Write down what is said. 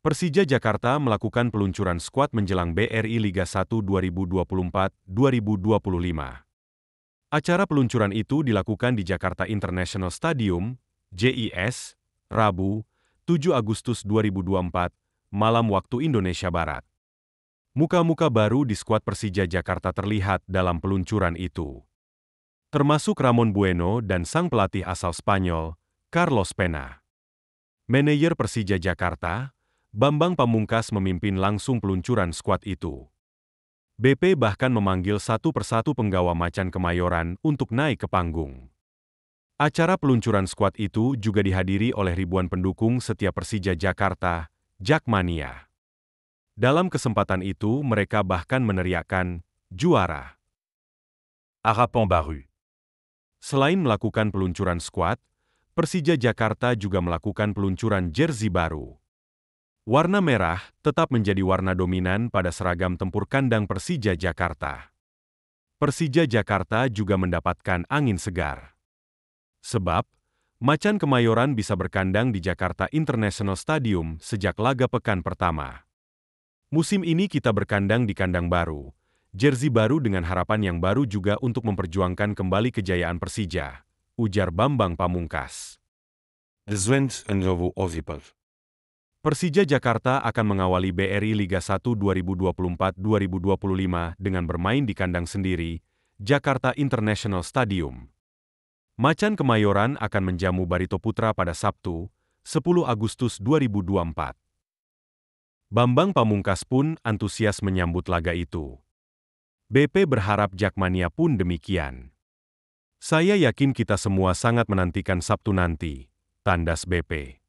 Persija Jakarta melakukan peluncuran skuad menjelang BRI Liga 1 2024-2025. Acara peluncuran itu dilakukan di Jakarta International Stadium, JIS, Rabu, 7 Agustus 2024, malam waktu Indonesia Barat. Muka-muka baru di skuad Persija Jakarta terlihat dalam peluncuran itu. Termasuk Ramon Bueno dan sang pelatih asal Spanyol, Carlos Pena. Manajer Persija Jakarta, Bambang Pamungkas memimpin langsung peluncuran skuad itu. BP bahkan memanggil satu persatu penggawa macan kemayoran untuk naik ke panggung. Acara peluncuran skuad itu juga dihadiri oleh ribuan pendukung setiap Persija Jakarta, Jakmania. Dalam kesempatan itu mereka bahkan meneriakkan, juara. Harapan Baru Selain melakukan peluncuran skuad, Persija Jakarta juga melakukan peluncuran jersey baru. Warna merah tetap menjadi warna dominan pada seragam tempur kandang Persija Jakarta. Persija Jakarta juga mendapatkan angin segar. Sebab, Macan Kemayoran bisa berkandang di Jakarta International Stadium sejak laga pekan pertama. Musim ini kita berkandang di kandang baru, jersey baru dengan harapan yang baru juga untuk memperjuangkan kembali kejayaan Persija, ujar Bambang Pamungkas. The and Persija Jakarta akan mengawali BRI Liga 1 2024-2025 dengan bermain di kandang sendiri, Jakarta International Stadium. Macan Kemayoran akan menjamu Barito Putra pada Sabtu, 10 Agustus 2024. Bambang Pamungkas pun antusias menyambut laga itu. BP berharap Jakmania pun demikian. Saya yakin kita semua sangat menantikan Sabtu nanti, tandas BP.